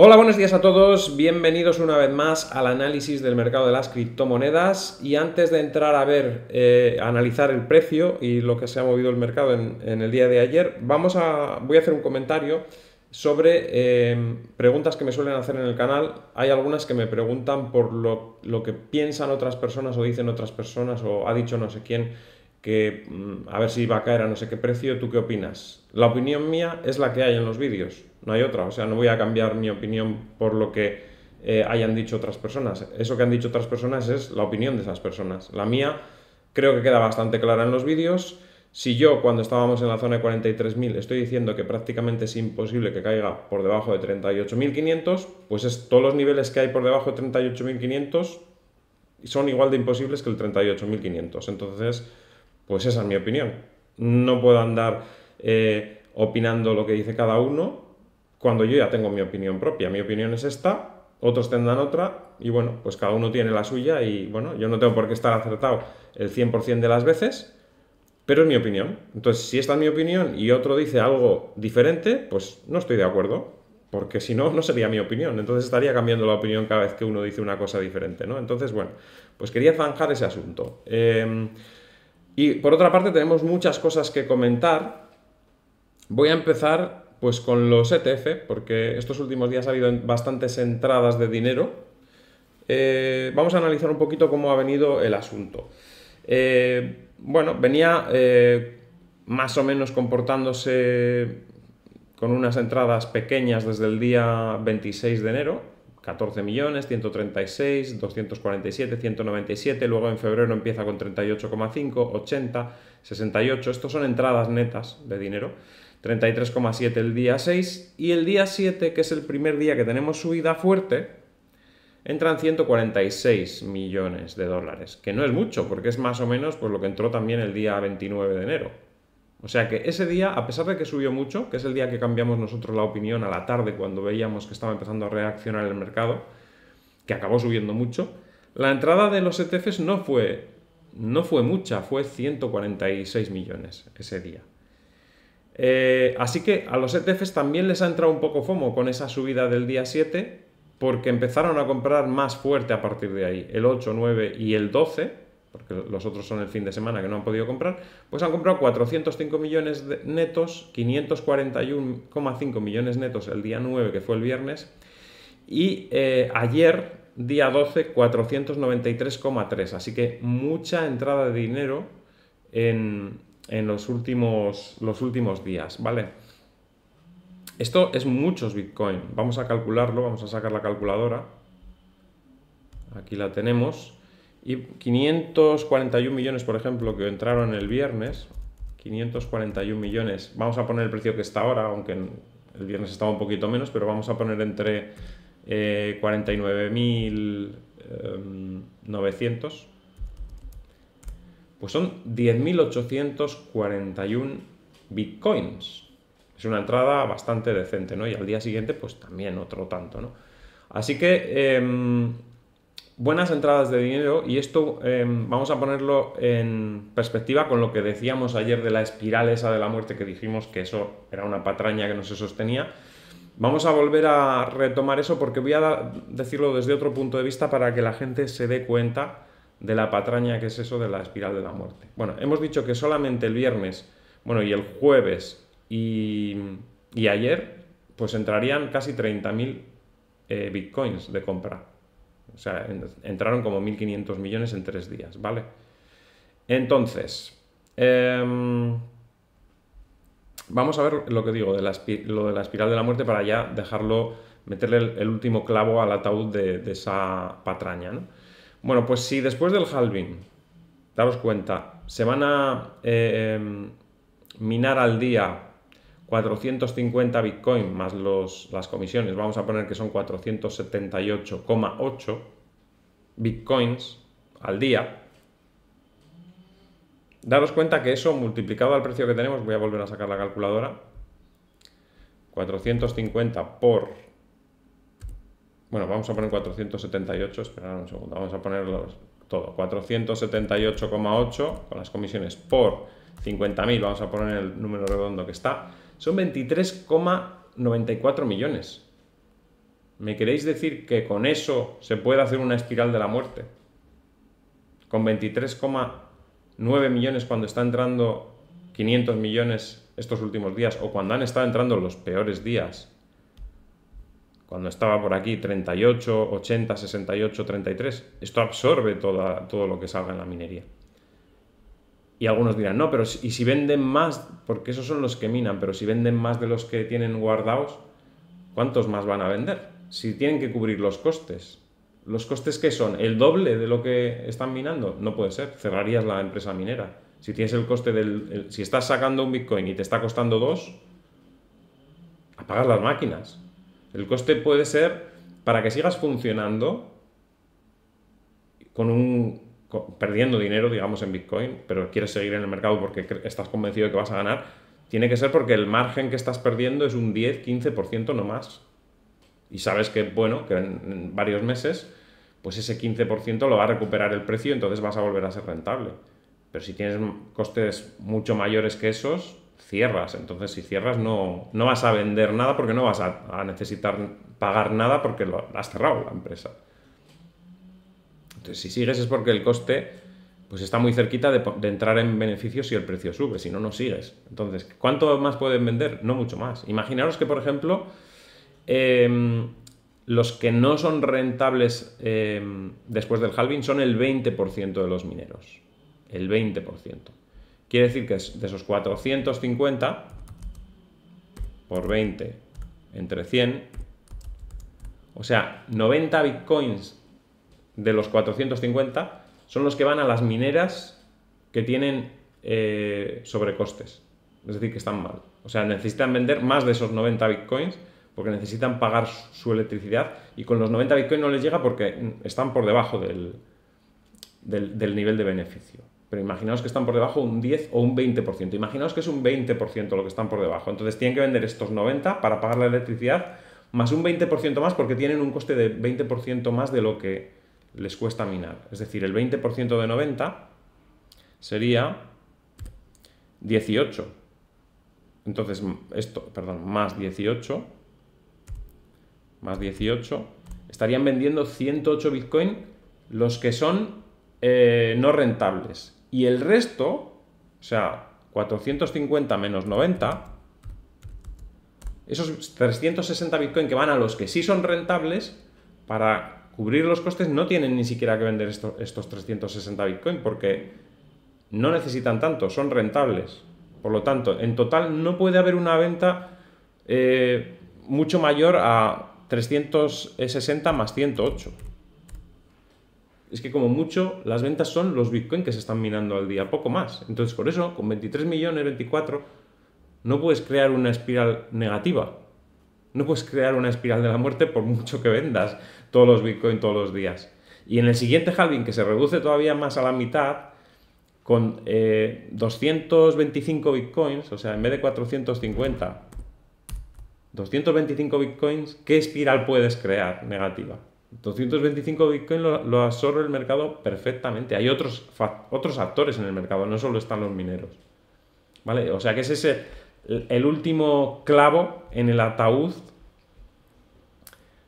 Hola, buenos días a todos. Bienvenidos una vez más al análisis del mercado de las criptomonedas. Y antes de entrar a ver, eh, analizar el precio y lo que se ha movido el mercado en, el día de ayer, vamos a, voy a hacer un comentario sobre eh, preguntas que me suelen hacer en el canal. Hay algunas que me preguntan por lo, lo, que piensan otras personas o dicen otras personas o ha dicho no sé quién que mm, a ver si va a caer a no sé qué precio, ¿tú qué opinas? La opinión mía es la que hay en los vídeos no hay otra. O sea, no voy a cambiar mi opinión por lo que eh, hayan dicho otras personas. Eso que han dicho otras personas es la opinión de esas personas. La mía creo que queda bastante clara en los vídeos. Si yo cuando estábamos en la zona de 43.000 estoy diciendo que prácticamente es imposible que caiga por debajo de 38.500, pues es todos los niveles que hay por debajo de 38.500 son igual de imposibles que el 38.500. Entonces, pues esa es mi opinión. No puedo andar eh, opinando lo que dice cada uno, cuando yo ya tengo mi opinión propia. Mi opinión es esta, otros tendrán otra y bueno, pues cada uno tiene la suya y bueno, yo no tengo por qué estar acertado el 100% de las veces, pero es mi opinión. Entonces, si esta es mi opinión y otro dice algo diferente, pues no estoy de acuerdo, porque si no, no sería mi opinión. Entonces estaría cambiando la opinión cada vez que uno dice una cosa diferente, ¿no? Entonces, bueno, pues quería zanjar ese asunto. Em, y por otra parte, tenemos muchas cosas que comentar. Voy a empezar pues con los ETF, porque estos últimos días ha habido bastantes entradas de dinero. Eh, vamos a analizar un poquito cómo ha venido el asunto. Eh, bueno, venía eh, más o menos comportándose con unas entradas pequeñas desde el día 26 de enero, 14 millones, 136, 247, 197, luego en febrero empieza con 38,5, 80, 68, estos son entradas netas de dinero. 33,7 el día 6 y el día 7, que es el primer día que tenemos subida fuerte, entran 146 millones de dólares, que no es mucho, porque es más o menos pues, lo que entró también el día 29 de enero. O sea que ese día, a pesar de que subió mucho, que es el día que cambiamos nosotros la opinión a la tarde cuando veíamos que estaba empezando a reaccionar el mercado, que acabó subiendo mucho, la entrada de los ETFs no fue, no fue mucha, fue 146 millones ese día. Eh, así que a los ETFs también les ha entrado un poco FOMO con esa subida del día 7 porque empezaron a comprar más fuerte a partir de ahí, el 8, 9 y el 12, porque los otros son el fin de semana que no han podido comprar, pues han comprado 405 millones netos, 541,5 millones netos el día 9, que fue el viernes, y eh, ayer, día 12, 493,3. Así que mucha entrada de dinero en, en los últimos, los últimos días, ¿vale? Esto es muchos Bitcoin. Vamos a calcularlo, vamos a sacar la calculadora. Aquí la tenemos. Y 541 millones, por ejemplo, que entraron el viernes. 541 millones. Vamos a poner el precio que está ahora, aunque el viernes estaba un poquito menos, pero vamos a poner entre eh, 49.900 pues son 10.841 bitcoins. Es una entrada bastante decente, ¿no? Y al día siguiente, pues también otro tanto, ¿no? Así que em, buenas entradas de dinero y esto em, vamos a ponerlo en perspectiva con lo que decíamos ayer de la espiral esa de la muerte que dijimos que eso era una patraña que no se sostenía. Vamos a volver a retomar eso porque voy a decirlo desde otro punto de vista para que la gente se dé cuenta de la patraña que es eso de la espiral de la muerte. Bueno, hemos dicho que solamente el viernes, bueno, y el jueves y, ayer, pues entrarían casi 30.000 eh, bitcoins de compra. O sea, entraron como 1.500 millones en tres días, ¿vale? Entonces, em, vamos a ver lo que digo de la, lo de la espiral de la muerte para ya dejarlo, meterle el, último clavo al ataúd de, de esa patraña, ¿no? Bueno, pues si después del halving, daros cuenta, se van a eh, em, minar al día 450 Bitcoin más las comisiones, vamos a poner que son 478,8 Bitcoins al día. Daros cuenta que eso multiplicado al precio que tenemos, voy a volver a sacar la calculadora, 450 por bueno, vamos a poner 478, esperad un segundo, vamos a ponerlo todo. 478,8 con las comisiones por 50.000, vamos a poner el número redondo que está, son 23,94 millones. ¿Me queréis decir que con eso se puede hacer una espiral de la muerte? Con 23,9 millones cuando está entrando 500 millones estos últimos días o cuando han estado entrando los peores días cuando estaba por aquí 38, 80, 68, 33. Esto absorbe toda, todo lo que salga en la minería. Y algunos dirán, no, pero si, y si venden más, porque esos son los que minan, pero si venden más de los que tienen guardados, ¿cuántos más van a vender? Si tienen que cubrir los costes. ¿Los costes qué son? ¿El doble de lo que están minando? No puede ser, cerrarías la empresa minera. Si tienes el coste del... si estás sacando un Bitcoin y te está costando dos, apagas las máquinas el coste puede ser para que sigas funcionando con un perdiendo dinero, digamos, en Bitcoin, pero quieres seguir en el mercado porque estás convencido de que vas a ganar, tiene que ser porque el margen que estás perdiendo es un 10, 15% no más. Y sabes que, bueno, que en, en varios meses, pues ese 15% lo va a recuperar el precio, entonces vas a volver a ser rentable. Pero si tienes costes mucho mayores que esos, cierras. Entonces, si cierras, no, vas a vender nada porque no vas a, necesitar pagar nada porque lo has cerrado la empresa. Entonces, si sigues es porque el coste pues está muy cerquita de, entrar en beneficios si el precio sube, si no, no sigues. Entonces, ¿cuánto más pueden vender? No mucho más. Imaginaros que, por ejemplo, em, los que no son rentables em, después del halving son el 20% de los mineros. El 20%. Quiere decir que de esos 450 por 20 entre 100, o sea, 90 bitcoins de los 450 son los que van a las mineras que tienen eh, sobrecostes. Es decir, que están mal. O sea, necesitan vender más de esos 90 bitcoins porque necesitan pagar su electricidad y con los 90 bitcoins no les llega porque están por debajo del nivel de beneficio. Pero imaginaos que están por debajo un 10 o un 20%. Imaginaos que es un 20% lo que están por debajo. Entonces tienen que vender estos 90 para pagar la electricidad más un 20% más porque tienen un coste de 20% más de lo que les cuesta minar. Es decir, el 20% de 90 sería 18. Entonces, esto, perdón, más 18, más 18, estarían vendiendo 108 Bitcoin los que son eh, no rentables. Y el resto, o sea, 450 menos 90, esos 360 Bitcoin que van a los que sí son rentables, para cubrir los costes no tienen ni siquiera que vender estos 360 Bitcoin porque no necesitan tanto, son rentables. Por lo tanto, en total no puede haber una venta eh, mucho mayor a 360 más 108 es que como mucho las ventas son los bitcoins que se están minando al día, poco más. Entonces por eso, con 23 millones, 24, no puedes crear una espiral negativa. No puedes crear una espiral de la muerte por mucho que vendas todos los bitcoins todos los días. Y en el siguiente halving, que se reduce todavía más a la mitad, con 225 eh, Bitcoins, o sea, en vez de 450, 225 Bitcoins, ¿qué espiral puedes crear negativa? 225 Bitcoin lo, absorbe el mercado perfectamente. Hay otros, otros actores en el mercado, no solo están los mineros. ¿Vale? O sea que es ese el último clavo en el ataúd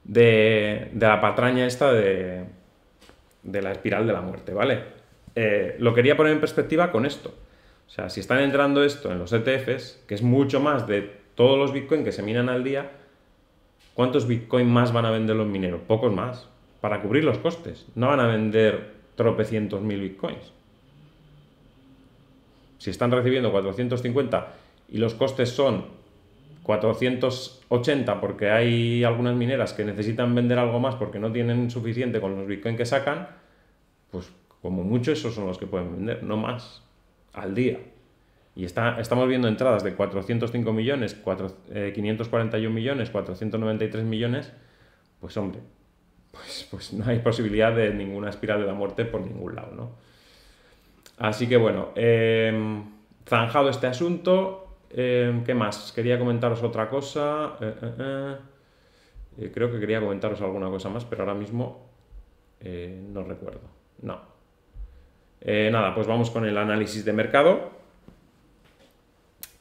de, la patraña esta de, la espiral de la muerte, ¿vale? Eh, lo quería poner en perspectiva con esto. O sea, si están entrando esto en los ETFs, que es mucho más de todos los Bitcoin que se minan al día, ¿Cuántos bitcoins más van a vender los mineros? Pocos más, para cubrir los costes. No van a vender tropecientos mil Bitcoins. Si están recibiendo 450 y los costes son 480 porque hay algunas mineras que necesitan vender algo más porque no tienen suficiente con los bitcoins que sacan, pues como mucho esos son los que pueden vender, no más, al día. Y está, estamos viendo entradas de 405 millones, 4, 541 eh, millones, 493 millones. Pues hombre, pues, pues, no hay posibilidad de ninguna espiral de la muerte por ningún lado, ¿no? Así que bueno, em, zanjado este asunto. Em, ¿Qué más? Quería comentaros otra cosa. Eh, eh, creo que quería comentaros alguna cosa más, pero ahora mismo no recuerdo. No. nada, pues vamos con el análisis de mercado.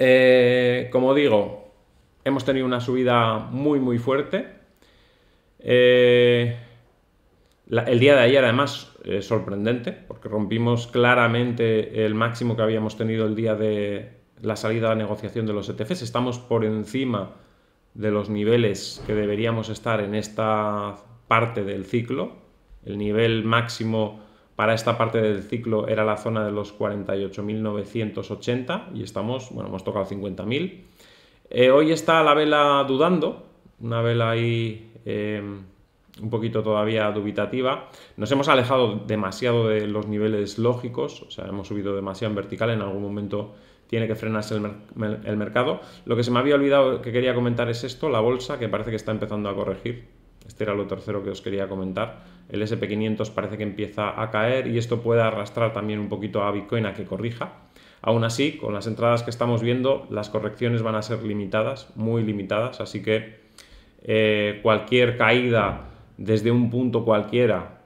Eh, como digo, hemos tenido una subida muy, muy fuerte. Eh, el día de ayer, además, es sorprendente, porque rompimos claramente el máximo que habíamos tenido el día de la salida a negociación de los ETFs. Estamos por encima de los niveles que deberíamos estar en esta parte del ciclo. El nivel máximo para esta parte del ciclo era la zona de los 48.980 y estamos, bueno, hemos tocado 50.000. Eh, hoy está la vela dudando, una vela ahí eh, un poquito todavía dubitativa. Nos hemos alejado demasiado de los niveles lógicos, o sea, hemos subido demasiado en vertical, en algún momento tiene que frenarse el mercado. Lo que se me había olvidado que quería comentar es esto, la bolsa, que parece que está empezando a corregir este era lo tercero que os quería comentar. El SP500 parece que empieza a caer y esto puede arrastrar también un poquito a Bitcoin a que corrija. Aún así, con las entradas que estamos viendo, las correcciones van a ser limitadas, muy limitadas, así que eh, cualquier caída desde un punto cualquiera,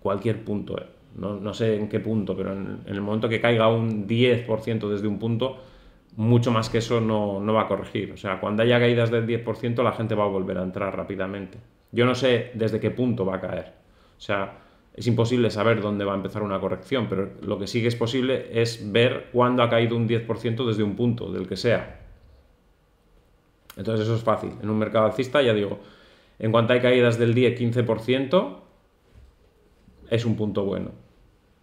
cualquier punto, eh, no, sé en qué punto, pero en, el momento que caiga un 10% desde un punto, mucho más que eso no, no, va a corregir. O sea, cuando haya caídas del 10%, la gente va a volver a entrar rápidamente. Yo no sé desde qué punto va a caer. O sea, es imposible saber dónde va a empezar una corrección, pero lo que sí que es posible es ver cuándo ha caído un 10% desde un punto, del que sea. Entonces eso es fácil. En un mercado alcista, ya digo, en cuanto hay caídas del 10-15%, es un punto bueno.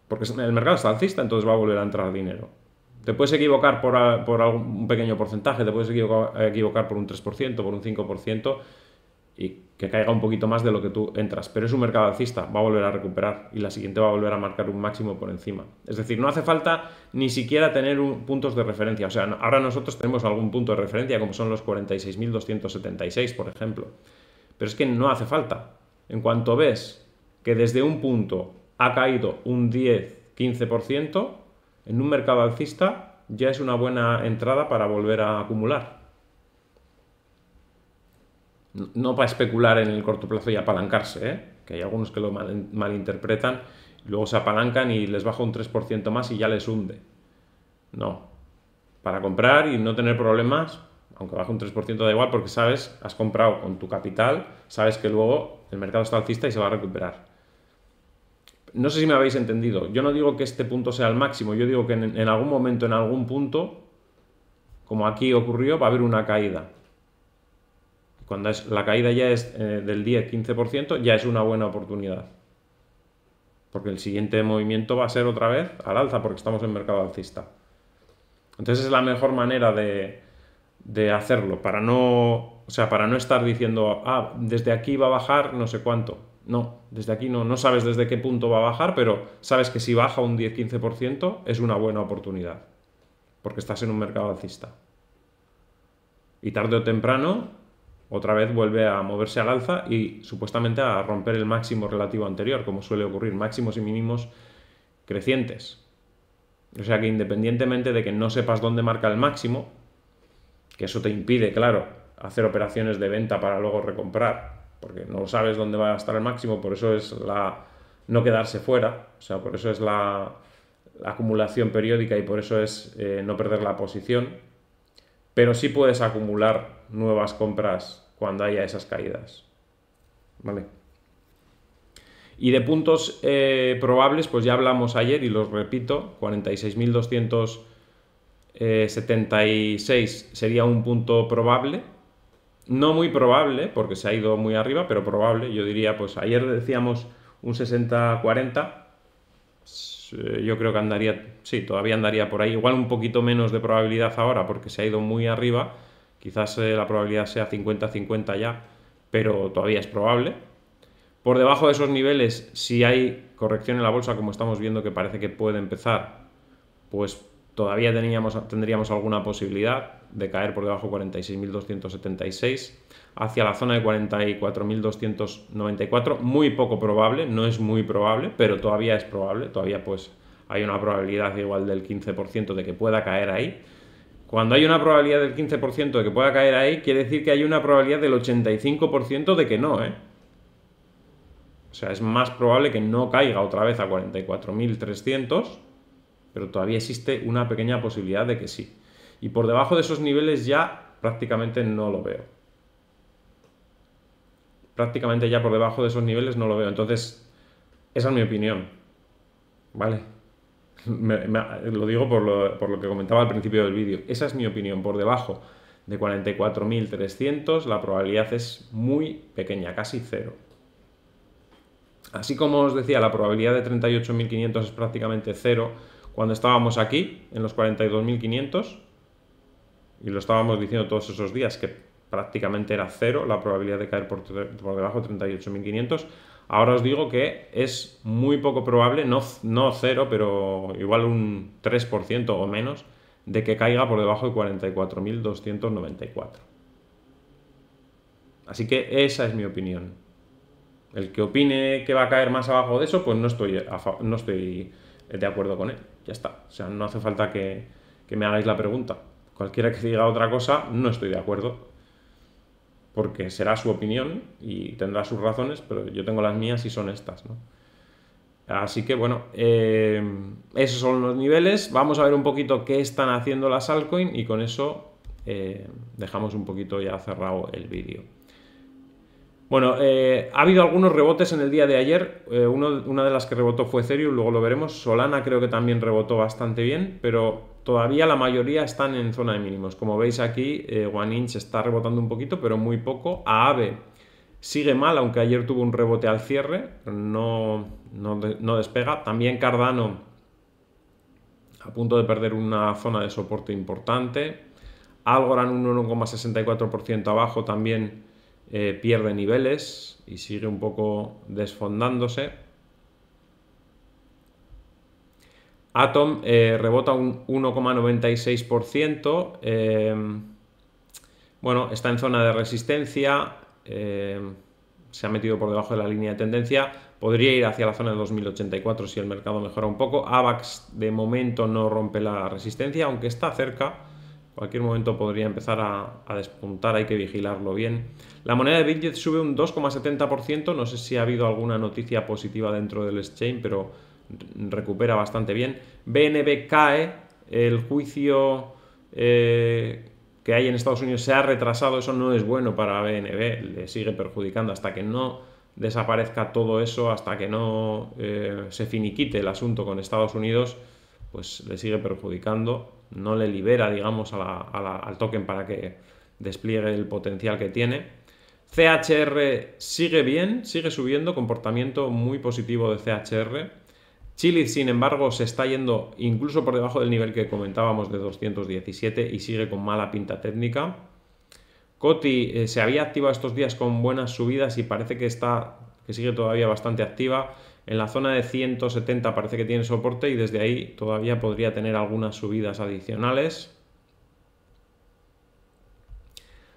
Porque el mercado está alcista, entonces va a volver a entrar dinero. Te puedes equivocar por, un pequeño porcentaje, te puedes equivocar, equivocar por un 3%, por un 5%, y que caiga un poquito más de lo que tú entras. Pero es un mercado alcista, va a volver a recuperar y la siguiente va a volver a marcar un máximo por encima. Es decir, no hace falta ni siquiera tener puntos de referencia. O sea, ahora nosotros tenemos algún punto de referencia, como son los 46.276, por ejemplo. Pero es que no hace falta. En cuanto ves que desde un punto ha caído un 10, 15%, en un mercado alcista ya es una buena entrada para volver a acumular no, para especular en el corto plazo y apalancarse, ¿eh? que hay algunos que lo mal, malinterpretan, luego se apalancan y les baja un 3% más y ya les hunde. No. Para comprar y no tener problemas, aunque baje un 3% da igual porque sabes, has comprado con tu capital, sabes que luego el mercado está alcista y se va a recuperar. No sé si me habéis entendido. Yo no digo que este punto sea el máximo, yo digo que en algún momento, en algún punto, como aquí ocurrió, va a haber una caída. Cuando la caída ya es eh, del 10-15%, ya es una buena oportunidad. Porque el siguiente movimiento va a ser otra vez al alza, porque estamos en mercado alcista. Entonces es la mejor manera de, hacerlo, para no, o sea, para no estar diciendo, ah, desde aquí va a bajar no sé cuánto. No, desde aquí no sabes desde qué punto va a bajar, pero sabes que si baja un 10-15% es una buena oportunidad, porque estás en un mercado alcista. Y tarde o temprano otra vez vuelve a moverse al alza y supuestamente a romper el máximo relativo anterior, como suele ocurrir, máximos y mínimos crecientes. O sea que independientemente de que no sepas dónde marca el máximo, que eso te impide, claro, hacer operaciones de venta para luego recomprar, porque no sabes dónde va a estar el máximo, por eso es la no quedarse fuera, o sea, por eso es la, acumulación periódica y por eso es eh, no perder la posición, pero sí puedes acumular nuevas compras cuando haya esas caídas. ¿Vale? Y de puntos eh, probables, pues ya hablamos ayer y los repito, 46.276 sería un punto probable. No muy probable, porque se ha ido muy arriba, pero probable. Yo diría, pues ayer decíamos un 60-40 eh, yo creo que andaría, sí, todavía andaría por ahí. Igual un poquito menos de probabilidad ahora porque se ha ido muy arriba. Quizás eh, la probabilidad sea 50-50 ya, pero todavía es probable. Por debajo de esos niveles, si hay corrección en la bolsa, como estamos viendo que parece que puede empezar, pues todavía tendríamos alguna posibilidad de caer por debajo 46.276 hacia la zona de 44.294, muy poco probable, no es muy probable, pero todavía es probable, todavía pues hay una probabilidad igual del 15% de que pueda caer ahí. Cuando hay una probabilidad del 15% de que pueda caer ahí, quiere decir que hay una probabilidad del 85% de que no, ¿eh? O sea, es más probable que no caiga otra vez a 44.300, pero todavía existe una pequeña posibilidad de que sí. Y por debajo de esos niveles ya prácticamente no lo veo prácticamente ya por debajo de esos niveles no lo veo. Entonces, esa es mi opinión. ¿Vale? lo digo por lo, por lo, que comentaba al principio del vídeo. Esa es mi opinión. Por debajo de 44.300 la probabilidad es muy pequeña, casi cero. Así como os decía, la probabilidad de 38.500 es prácticamente cero cuando estábamos aquí, en los 42.500, y lo estábamos diciendo todos esos días, que prácticamente era cero la probabilidad de caer por, debajo de 38.500. Ahora os digo que es muy poco probable, no, no cero, pero igual un 3% o menos, de que caiga por debajo de 44.294. Así que esa es mi opinión. El que opine que va a caer más abajo de eso, pues no estoy, no estoy de acuerdo con él. Ya está. O sea, no hace falta que, que me hagáis la pregunta. Cualquiera que diga otra cosa, no estoy de acuerdo porque será su opinión y tendrá sus razones, pero yo tengo las mías y son estas, Así que bueno, eh, esos son los niveles. Vamos a ver un poquito qué están haciendo las altcoins y con eso eh, dejamos un poquito ya cerrado el vídeo. Bueno, eh, ha habido algunos rebotes en el día de ayer. Eh, una de las que rebotó fue Ethereum, luego lo veremos. Solana creo que también rebotó bastante bien, pero todavía la mayoría están en zona de mínimos. Como veis aquí, eh, Inch está rebotando un poquito, pero muy poco. Aave sigue mal, aunque ayer tuvo un rebote al cierre, no, no, no despega. También Cardano a punto de perder una zona de soporte importante. Algorand un 1,64% abajo también eh, pierde niveles y sigue un poco desfondándose. Atom eh, rebota un 1,96%. Eh, bueno, está en zona de resistencia. se ha metido por debajo de la línea de tendencia. Podría ir hacia la zona de 2084 si el mercado mejora un poco. AVAX de momento no rompe la resistencia, aunque está cerca cualquier momento podría empezar a, despuntar, hay que vigilarlo bien. La moneda de Bitget sube un 2,70%, no sé si ha habido alguna noticia positiva dentro del exchange, pero recupera bastante bien. BNB cae, el juicio eh, que hay en Estados Unidos se ha retrasado, eso no es bueno para BNB, le sigue perjudicando hasta que no desaparezca todo eso, hasta que no eh, se finiquite el asunto con Estados Unidos, pues le sigue perjudicando no le libera, digamos, al token para que despliegue el potencial que tiene. CHR sigue bien, sigue subiendo, comportamiento muy positivo de CHR. Chile, sin embargo, se está yendo incluso por debajo del nivel que comentábamos de 217 y sigue con mala pinta técnica. Coti eh, se había activado estos días con buenas subidas y parece que está que sigue todavía bastante activa. En la zona de 170 parece que tiene soporte y desde ahí todavía podría tener algunas subidas adicionales.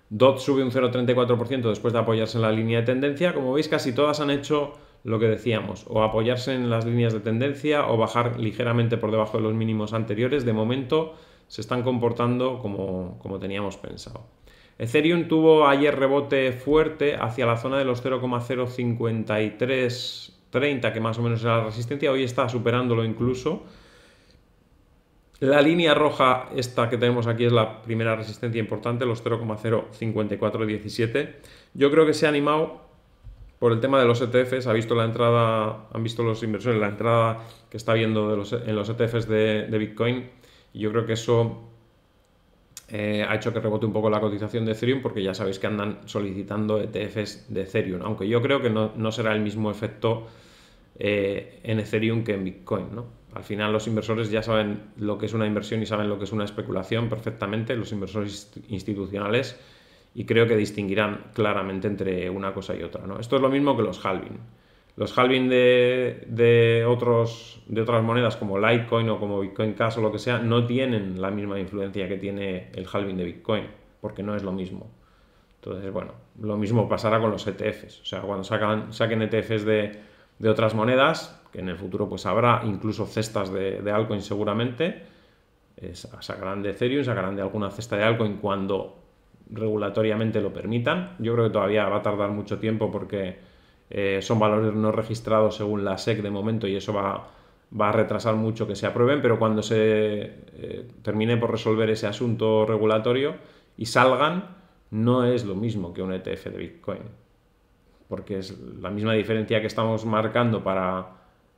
DOT sube un 0,34% después de apoyarse en la línea de tendencia. Como veis, casi todas han hecho lo que decíamos, o apoyarse en las líneas de tendencia o bajar ligeramente por debajo de los mínimos anteriores. De momento se están comportando como, teníamos pensado. Ethereum tuvo ayer rebote fuerte hacia la zona de los 0,053 30, que más o menos era la resistencia, hoy está superándolo incluso. La línea roja, esta que tenemos aquí, es la primera resistencia importante, los 0,05417. Yo creo que se ha animado por el tema de los ETFs, ha visto la entrada, han visto los inversores la entrada que está viendo en los ETFs de, de Bitcoin, y yo creo que eso eh, ha hecho que rebote un poco la cotización de Ethereum porque ya sabéis que andan solicitando ETFs de Ethereum, aunque yo creo que no, será el mismo efecto eh, en Ethereum que en Bitcoin. Al final los inversores ya saben lo que es una inversión y saben lo que es una especulación perfectamente, los inversores institucionales, y creo que distinguirán claramente entre una cosa y otra. ¿no? Esto es lo mismo que los halving. Los halving de, otros, de otras monedas como Litecoin o como Bitcoin Cash o lo que sea no tienen la misma influencia que tiene el halving de Bitcoin, porque no es lo mismo. Entonces, bueno, lo mismo pasará con los ETFs. O sea, cuando saquen ETFs de, otras monedas, que en el futuro pues habrá incluso cestas de, de seguramente, eh, sacarán de Ethereum, sacarán de alguna cesta de altcoin cuando regulatoriamente lo permitan. Yo creo que todavía va a tardar mucho tiempo porque eh, son valores no registrados según la SEC de momento y eso va, a retrasar mucho que se aprueben, pero cuando se eh, termine por resolver ese asunto regulatorio y salgan, no es lo mismo que un ETF de Bitcoin, porque es la misma diferencia que estamos marcando para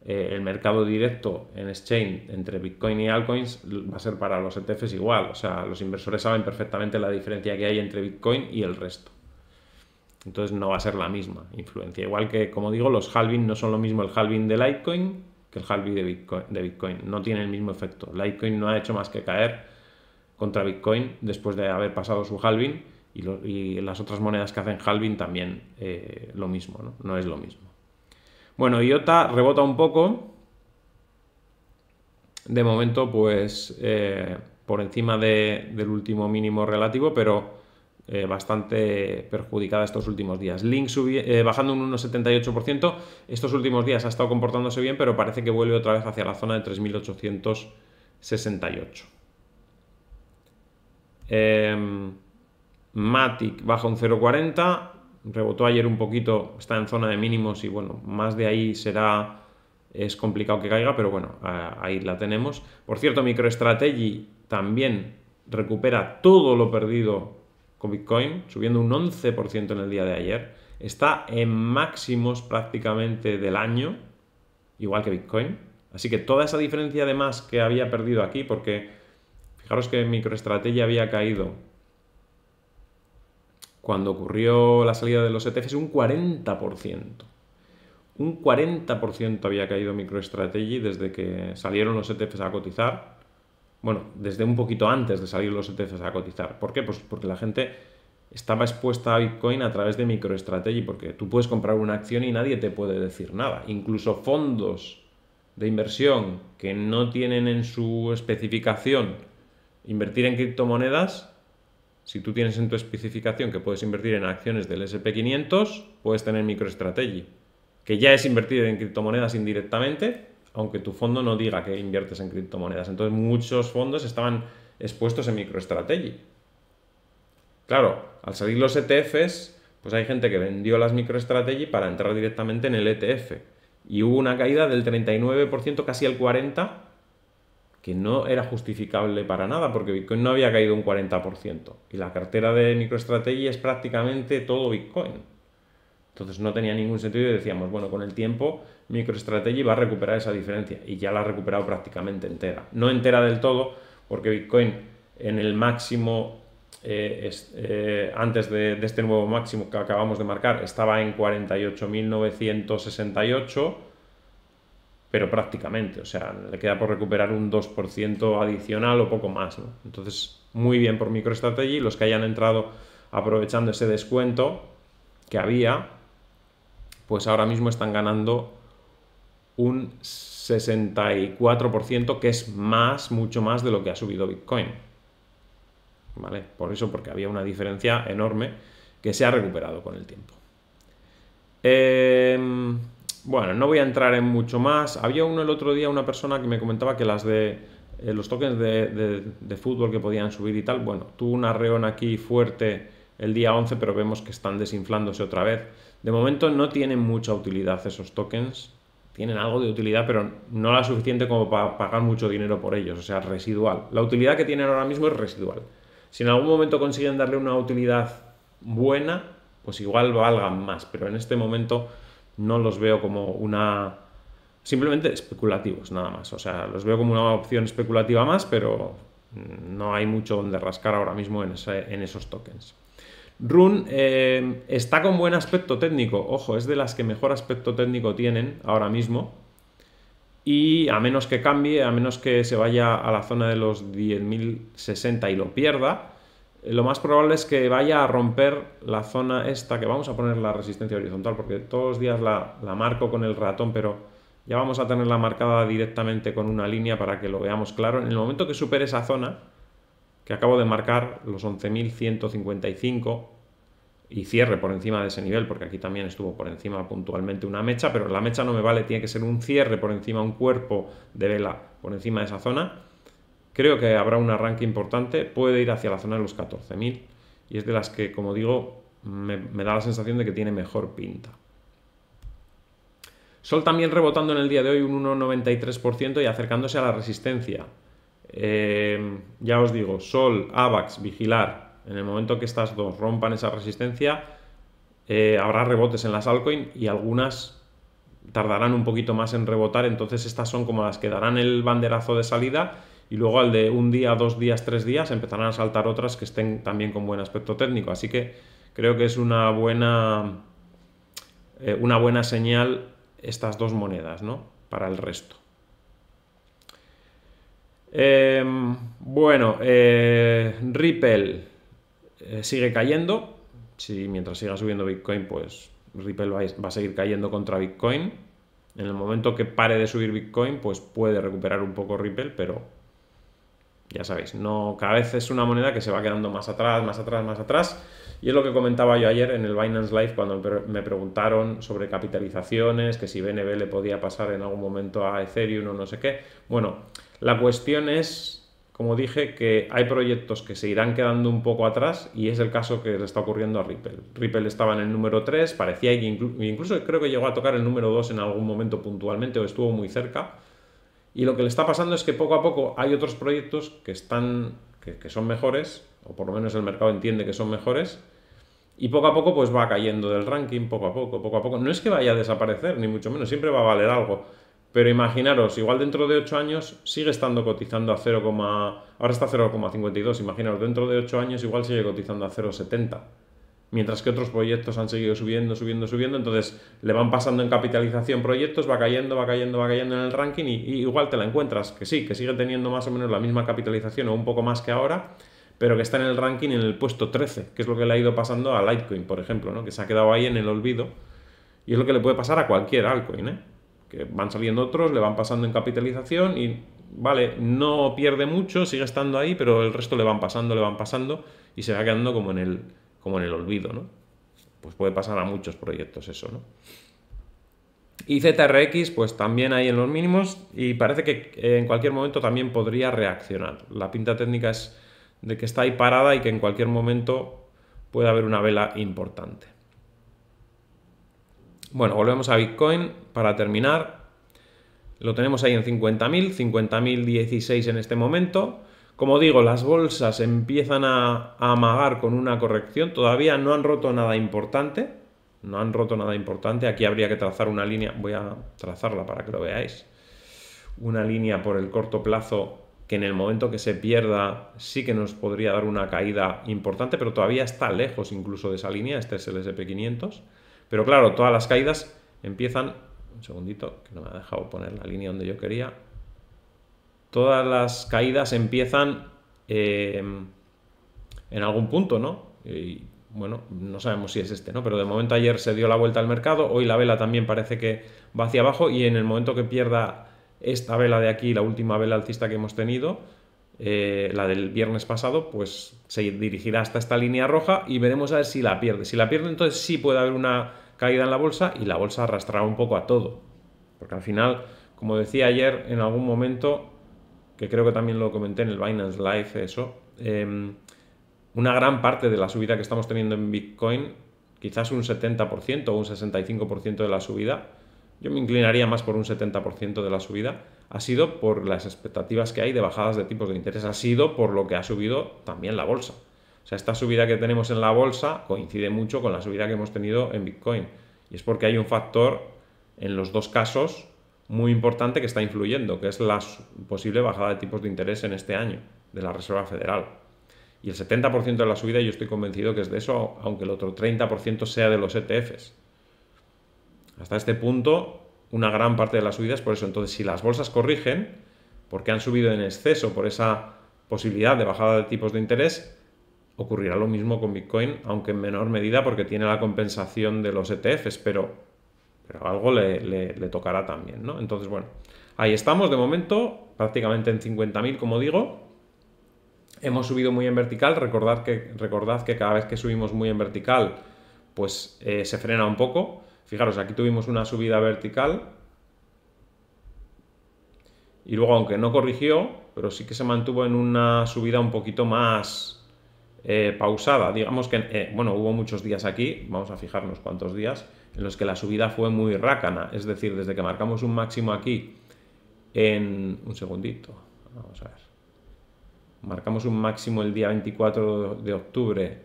eh, el mercado directo en exchange entre Bitcoin y altcoins, va a ser para los ETFs igual, o sea, los inversores saben perfectamente la diferencia que hay entre Bitcoin y el resto. Entonces no va a ser la misma influencia. Igual que, como digo, los halving no son lo mismo el halving de Litecoin que el halving de Bitcoin. No tiene el mismo efecto. Litecoin no ha hecho más que caer contra Bitcoin después de haber pasado su halving y, las otras monedas que hacen halving también eh, lo mismo, ¿no? no es lo mismo. Bueno, IOTA rebota un poco. De momento, pues eh, por encima del último mínimo relativo, pero eh, bastante perjudicada estos últimos días. Link eh, bajando un 1,78%, estos últimos días ha estado comportándose bien, pero parece que vuelve otra vez hacia la zona de 3.868. Em, Matic baja un 0,40, rebotó ayer un poquito, está en zona de mínimos y bueno, más de ahí será... Es complicado que caiga, pero bueno, ahí la tenemos. Por cierto, MicroStrategy también recupera todo lo perdido con Bitcoin, subiendo un 11% en el día de ayer. Está en máximos prácticamente del año, igual que Bitcoin. Así que toda esa diferencia de más que había perdido aquí, porque fijaros que MicroEstrategia había caído cuando ocurrió la salida de los ETFs un 40%. Un 40% había caído MicroStrategy desde que salieron los ETFs a cotizar bueno, desde un poquito antes de salir los ETFs a cotizar. ¿Por qué? Pues porque la gente estaba expuesta a Bitcoin a través de MicroStrategy, porque tú puedes comprar una acción y nadie te puede decir nada. Incluso fondos de inversión que no tienen en su especificación invertir en criptomonedas, si tú tienes en tu especificación que puedes invertir en acciones del SP500, puedes tener MicroStrategy, que ya es invertir en criptomonedas indirectamente, aunque tu fondo no diga que inviertes en criptomonedas. Entonces muchos fondos estaban expuestos en MicroStrategy. Claro, al salir los ETFs, pues hay gente que vendió las MicroStrategy para entrar directamente en el ETF. Y hubo una caída del 39%, casi al 40%, que no era justificable para nada, porque Bitcoin no había caído un 40%. Y la cartera de MicroStrategy es prácticamente todo Bitcoin. Entonces no tenía ningún sentido y decíamos, bueno, con el tiempo MicroStrategy va a recuperar esa diferencia y ya la ha recuperado prácticamente entera. No entera del todo, porque Bitcoin en el máximo, eh, eh, antes de, este nuevo máximo que acabamos de marcar, estaba en 48.968, pero prácticamente, o sea, le queda por recuperar un 2% adicional o poco más. Entonces, muy bien por MicroStrategy, los que hayan entrado aprovechando ese descuento que había, pues ahora mismo están ganando un 64%, que es más, mucho más de lo que ha subido Bitcoin. ¿Vale? Por eso, porque había una diferencia enorme que se ha recuperado con el tiempo. Em, bueno, no voy a entrar en mucho más. Había uno el otro día, una persona que me comentaba que las de eh, los tokens de, fútbol que podían subir y tal, bueno, tuvo una arreón aquí fuerte el día 11, pero vemos que están desinflándose otra vez. De momento no tienen mucha utilidad esos tokens. Tienen algo de utilidad, pero no la suficiente como para pagar mucho dinero por ellos, o sea, residual. La utilidad que tienen ahora mismo es residual. Si en algún momento consiguen darle una utilidad buena, pues igual valgan más, pero en este momento no los veo como una... Simplemente especulativos, nada más. O sea, los veo como una opción especulativa más, pero no hay mucho donde rascar ahora mismo en, en esos tokens. Run eh, está con buen aspecto técnico. Ojo, es de las que mejor aspecto técnico tienen ahora mismo. Y a menos que cambie, a menos que se vaya a la zona de los 10.060 y lo pierda, eh, lo más probable es que vaya a romper la zona esta, que vamos a poner la resistencia horizontal, porque todos los días la marco con el ratón, pero ya vamos a tenerla marcada directamente con una línea para que lo veamos claro. En el momento que supere esa zona, que acabo de marcar, los 11.155, y cierre por encima de ese nivel, porque aquí también estuvo por encima puntualmente una mecha, pero la mecha no me vale, tiene que ser un cierre por encima, un cuerpo de vela por encima de esa zona. Creo que habrá un arranque importante, puede ir hacia la zona de los 14.000 y es de las que, como digo, me, da la sensación de que tiene mejor pinta. Sol también rebotando en el día de hoy un 1,93% y acercándose a la resistencia. Em, ya os digo, Sol, AVAX, vigilar. En el momento que estas dos rompan esa resistencia, eh, habrá rebotes en las altcoins y algunas tardarán un poquito más en rebotar. Entonces estas son como las que darán el banderazo de salida y luego al de un día, dos días, tres días empezarán a saltar otras que estén también con buen aspecto técnico. Así que creo que es una buena, eh, una buena señal estas dos monedas, ¿no? Para el resto. Em, bueno, eh, Ripple eh, sigue cayendo. Si mientras siga subiendo Bitcoin, pues Ripple va a seguir cayendo contra Bitcoin. En el momento que pare de subir Bitcoin, pues puede recuperar un poco Ripple, pero ya sabéis, no, cada vez es una moneda que se va quedando más atrás, más atrás, más atrás. Y es lo que comentaba yo ayer en el Binance Live cuando me preguntaron sobre capitalizaciones, que si BNB le podía pasar en algún momento a Ethereum o no sé qué. Bueno, la cuestión es, como dije, que hay proyectos que se irán quedando un poco atrás y es el caso que le está ocurriendo a Ripple. Ripple estaba en el número 3, parecía que incluso creo que llegó a tocar el número 2 en algún momento puntualmente o estuvo muy cerca. Y lo que le está pasando es que poco a poco hay otros proyectos que están que son mejores, o por lo menos el mercado entiende que son mejores, y poco a poco pues va cayendo del ranking, poco a poco, poco a poco. No es que vaya a desaparecer, ni mucho menos, siempre va a valer algo. Pero imaginaros, igual dentro de 8 años sigue estando cotizando a 0, ahora está 0,52, imaginaros, dentro de 8 años igual sigue cotizando a 0,70. Mientras que otros proyectos han seguido subiendo, subiendo, subiendo, entonces le van pasando en capitalización proyectos, va cayendo, va cayendo, va cayendo en el ranking y, igual te la encuentras, que sí, que sigue teniendo más o menos la misma capitalización o un poco más que ahora, pero que está en el ranking en el puesto 13, que es lo que le ha ido pasando a Litecoin, por ejemplo, ¿no? que se ha quedado ahí en el olvido y es lo que le puede pasar a cualquier altcoin, ¿eh? van saliendo otros, le van pasando en capitalización y, vale, no pierde mucho, sigue estando ahí, pero el resto le van pasando, le van pasando y se va quedando como en el, como en el olvido, ¿no? Pues puede pasar a muchos proyectos eso, ¿no? Y ZRX, pues también ahí en los mínimos y parece que en cualquier momento también podría reaccionar. La pinta técnica es de que está ahí parada y que en cualquier momento puede haber una vela importante. Bueno, volvemos a Bitcoin para terminar. Lo tenemos ahí en 50.000, 50.016 en este momento. Como digo, las bolsas empiezan a, amagar con una corrección. Todavía no han roto nada importante. No han roto nada importante. Aquí habría que trazar una línea. Voy a trazarla para que lo veáis. Una línea por el corto plazo que en el momento que se pierda sí que nos podría dar una caída importante, pero todavía está lejos incluso de esa línea. Este es el SP500. Pero claro, todas las caídas empiezan... Un segundito, que no me ha dejado poner la línea donde yo quería. Todas las caídas empiezan em, en algún punto, ¿no? Y bueno, no sabemos si es este, ¿no? Pero de momento ayer se dio la vuelta al mercado, hoy la vela también parece que va hacia abajo y en el momento que pierda esta vela de aquí, la última vela alcista que hemos tenido, eh, la del viernes pasado, pues se dirigirá hasta esta línea roja y veremos a ver si la pierde. Si la pierde, entonces sí puede haber una caída en la bolsa y la bolsa arrastraba un poco a todo. Porque al final, como decía ayer en algún momento, que creo que también lo comenté en el Binance Live, eso, em, una gran parte de la subida que estamos teniendo en Bitcoin, quizás un 70% o un 65% de la subida, yo me inclinaría más por un 70% de la subida, ha sido por las expectativas que hay de bajadas de tipos de interés, ha sido por lo que ha subido también la bolsa. O sea, esta subida que tenemos en la bolsa coincide mucho con la subida que hemos tenido en Bitcoin. Y es porque hay un factor, en los dos casos, muy importante que está influyendo, que es la posible bajada de tipos de interés en este año de la Reserva Federal. Y el 70% de la subida yo estoy convencido que es de eso, aunque el otro 30% sea de los ETFs. Hasta este punto, una gran parte de la subida es por eso. Entonces, si las bolsas corrigen, porque han subido en exceso por esa posibilidad de bajada de tipos de interés, ocurrirá lo mismo con Bitcoin, aunque en menor medida porque tiene la compensación de los ETFs, pero, pero algo le, tocará también, ¿no? Entonces, bueno, ahí estamos de momento, prácticamente en 50.000, como digo. Hemos subido muy en vertical, recordad que, recordad que cada vez que subimos muy en vertical, pues eh, se frena un poco. Fijaros, aquí tuvimos una subida vertical, y luego, aunque no corrigió, pero sí que se mantuvo en una subida un poquito más, eh, pausada. Digamos que, eh, bueno, hubo muchos días aquí, vamos a fijarnos cuántos días, en los que la subida fue muy rácana. Es decir, desde que marcamos un máximo aquí en... Un segundito, vamos a ver. Marcamos un máximo el día 24 de octubre,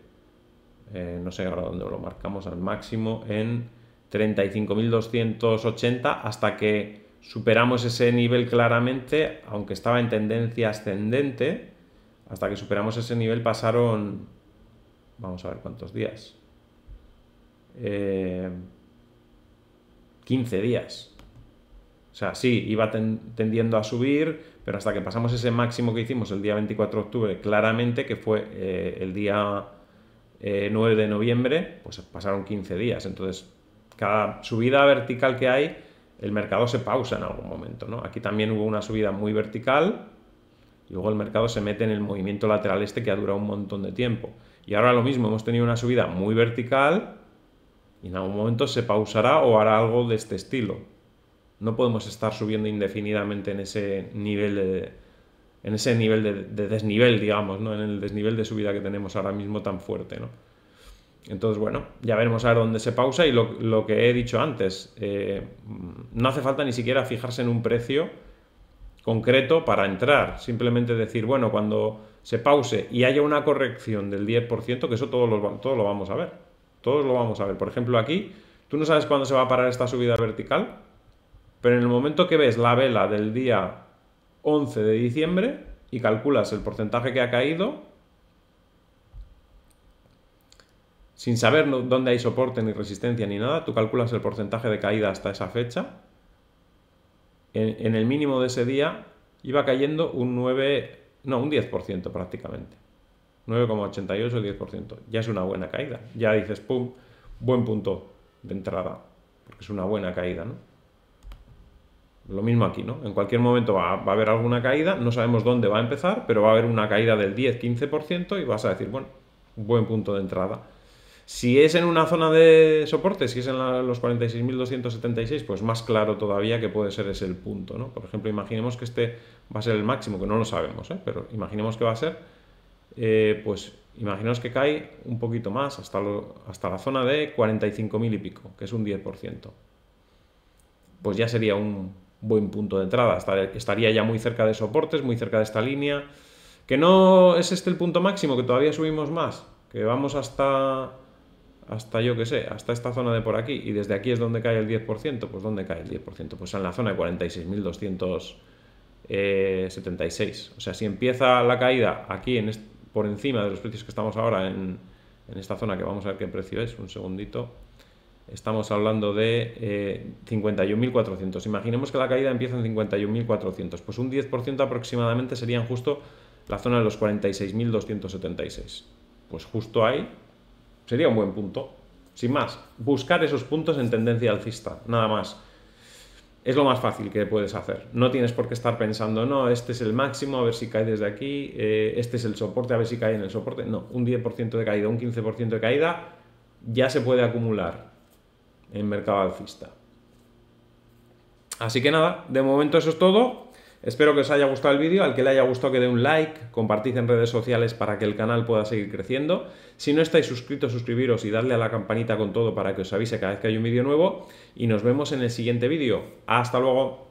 eh, no sé ahora dónde lo marcamos al máximo, en 35.280 hasta que superamos ese nivel claramente, aunque estaba en tendencia ascendente, hasta que superamos ese nivel pasaron, vamos a ver cuántos días, 15 eh, días. O sea, sí, iba tendiendo a subir, pero hasta que pasamos ese máximo que hicimos el día 24 de octubre, claramente, que fue eh, el día 9 eh, de noviembre, pues pasaron 15 días. Entonces, cada subida vertical que hay, el mercado se pausa en algún momento. ¿no? Aquí también hubo una subida muy vertical, Luego el mercado se mete en el movimiento lateral este que ha durado un montón de tiempo. Y ahora lo mismo, hemos tenido una subida muy vertical y en algún momento se pausará o hará algo de este estilo. No podemos estar subiendo indefinidamente en ese nivel de, en ese nivel de, desnivel, digamos, ¿no? en el desnivel de subida que tenemos ahora mismo tan fuerte. ¿no? Entonces, bueno, ya veremos a dónde se pausa y lo, que he dicho antes, eh, no hace falta ni siquiera fijarse en un precio concreto para entrar. Simplemente decir, bueno, cuando se pause y haya una corrección del 10%, que eso todos lo, todos lo vamos a ver. Todos lo vamos a ver. Por ejemplo, aquí, tú no sabes cuándo se va a parar esta subida vertical, pero en el momento que ves la vela del día 11 de diciembre y calculas el porcentaje que ha caído, sin saber dónde hay soporte ni resistencia ni nada, tú calculas el porcentaje de caída hasta esa fecha en, el mínimo de ese día iba cayendo un 9, no, un 10% prácticamente. 9,88, 10%. Ya es una buena caída. Ya dices, pum, buen punto de entrada. Porque es una buena caída, ¿no? Lo mismo aquí, ¿no? En cualquier momento va, va a haber alguna caída, no sabemos dónde va a empezar, pero va a haber una caída del 10-15% y vas a decir, bueno, buen punto de entrada. Si es en una zona de soporte, si es en los 46.276, pues más claro todavía que puede ser ese el punto. ¿no? Por ejemplo, imaginemos que este va a ser el máximo, que no lo sabemos, ¿eh? pero imaginemos que va a ser, eh, pues imaginemos que cae un poquito más, hasta, hasta la zona de 45.000 y pico, que es un 10%. Pues ya sería un buen punto de entrada, estaría ya muy cerca de soportes, muy cerca de esta línea. Que no es este el punto máximo, que todavía subimos más, que vamos hasta hasta yo que sé, hasta esta zona de por aquí, y desde aquí es donde cae el 10%, pues ¿dónde cae el 10%? Pues en la zona de 46.276. Eh, o sea, si empieza la caída aquí en por encima de los precios que estamos ahora en, esta zona, que vamos a ver qué precio es, un segundito, estamos hablando de 51.400. Eh, Imaginemos que la caída empieza en 51.400, pues un 10% aproximadamente serían justo la zona de los 46.276. Pues justo ahí Sería un buen punto. Sin más, buscar esos puntos en tendencia alcista, nada más. Es lo más fácil que puedes hacer. No tienes por qué estar pensando, no, este es el máximo, a ver si cae desde aquí, eh, este es el soporte, a ver si cae en el soporte. No, un 10% de caída, un 15% de caída ya se puede acumular en mercado alcista. Así que nada, de momento eso es todo. Espero que os haya gustado el vídeo, al que le haya gustado que dé un like, compartid en redes sociales para que el canal pueda seguir creciendo. Si no estáis suscritos, suscribiros y darle a la campanita con todo para que os avise cada vez que hay un vídeo nuevo. Y nos vemos en el siguiente vídeo. ¡Hasta luego!